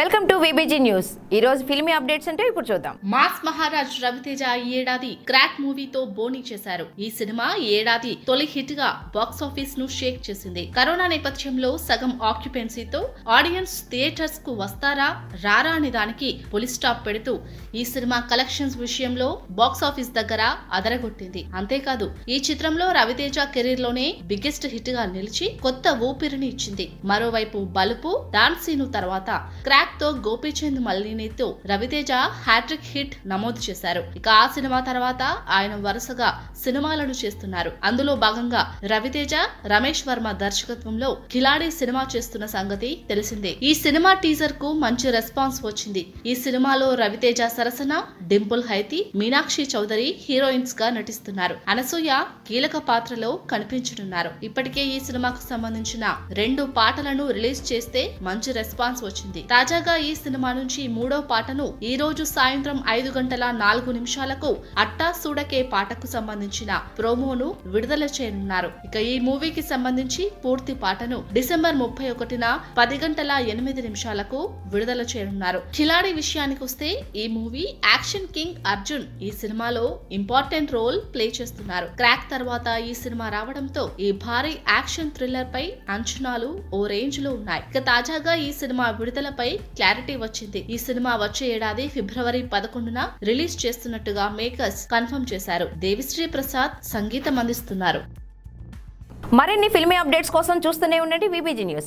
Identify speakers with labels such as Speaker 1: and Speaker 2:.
Speaker 1: welcome to VBG news ఈ రోజు filmy updates అంటే ఇప్పుడు చూద్దాం మాస్ మహారాజ్ రవితేజ ఈ ఏడాది క్రాక్ మూవీతో బోని చేశారు ఈ సినిమా ఏడాది తొలి హిట్ గా బాక్స్ ఆఫీస్ ను షేక్ చేసింది కరోనా నేపథ్యంలో సగం ఆక్యుపెన్సీతో ఆడియన్స్ థియేటర్స్ కు వస్తారా రారా అనే దానికి పులి స్టాప్ పెడుతూ ఈ సినిమా కలెక్షన్స్ విషయంలో బాక్స్ ఆఫీస్ దగ్గర అదరగొట్టింది అంతేకాదు ఈ చిత్రంలో రవితేజ కెరీర్ లోనే బిగ్గెస్ట్ హిట్ గా నిలిచి కొత్త ఊపిరిని ఇచ్చింది మరోవైపు బలుపు డాన్సీను తర్వాత క్రాక్ తో గోపీచంద్ మల్లినితో రవితేజ హ్యాట్రిక్ హిట్ నమోదు చేశారు ఇక ఆ సినిమా తర్వాత ఆయన వరుసగా సినిమాలను చేస్తున్నారు అందులో భాగంగా రవితేజ రమేష్ వర్మ దర్శకత్వంలో కిలాడి సినిమా చేస్తున్న సంగతి తెలిసిందే ఈ సినిమా టీజర్ కు మంచి రెస్పాన్స్ వచ్చింది ఈ సినిమాలో రవితేజ సరసన డింపుల్ హైతి మీనాక్షి చౌదరి హీరోయిన్స్ గా నటిస్తున్నారు అనసూయ కీలక పాత్రలో కనిపించనున్నారు ఇప్పటికే ఈ సినిమాకు సంబంధించిన రెండు పాటలను రిలీజ్ చేస్తే మంచి రెస్పాన్స్ వచ్చింది తాజా తాజాగా ఈ సినిమా నుంచి మూడో పాటను ఈ రోజు సాయంత్రం ఐదు గంటల నాలుగు నిమిషాలకు అట్టా సూడకే పాటకు సంబంధించిన ప్రోమోను విడుదల చేయనున్నారు ఇక ఈ మూవీకి సంబంధించి పూర్తి పాటను డిసెంబర్ ముప్పై ఒకటిన పది గంటల ఎనిమిది నిమిషాలకు విడుదల చేయనున్నారు ఖిలాడి విషయానికి వస్తే ఈ మూవీ యాక్షన్ కింగ్ అర్జున్ ఈ సినిమాలో ఇంపార్టెంట్ రోల్ ప్లే చేస్తున్నారు క్రాక్ తర్వాత ఈ సినిమా రావడంతో ఈ భారీ యాక్షన్ థ్రిల్లర్ పై అంచనాలు ఓ రేంజ్ లో ఉన్నాయి ఇక తాజాగా ఈ సినిమా విడుదలపై క్లారిటీ వచ్చింది ఈ సినిమా వచ్చే ఏడాది ఫిబ్రవరి పదకొండున రిలీజ్ చేస్తున్నట్టుగా మేకర్స్ కన్ఫర్మ్ చేశారు దేవిశ్రీ ప్రసాద్ సంగీతం అందిస్తున్నారు మరిన్ని ఫిల్మీ అప్డేట్స్ కోసం చూస్తూనే ఉండండి విబీజీ న్యూస్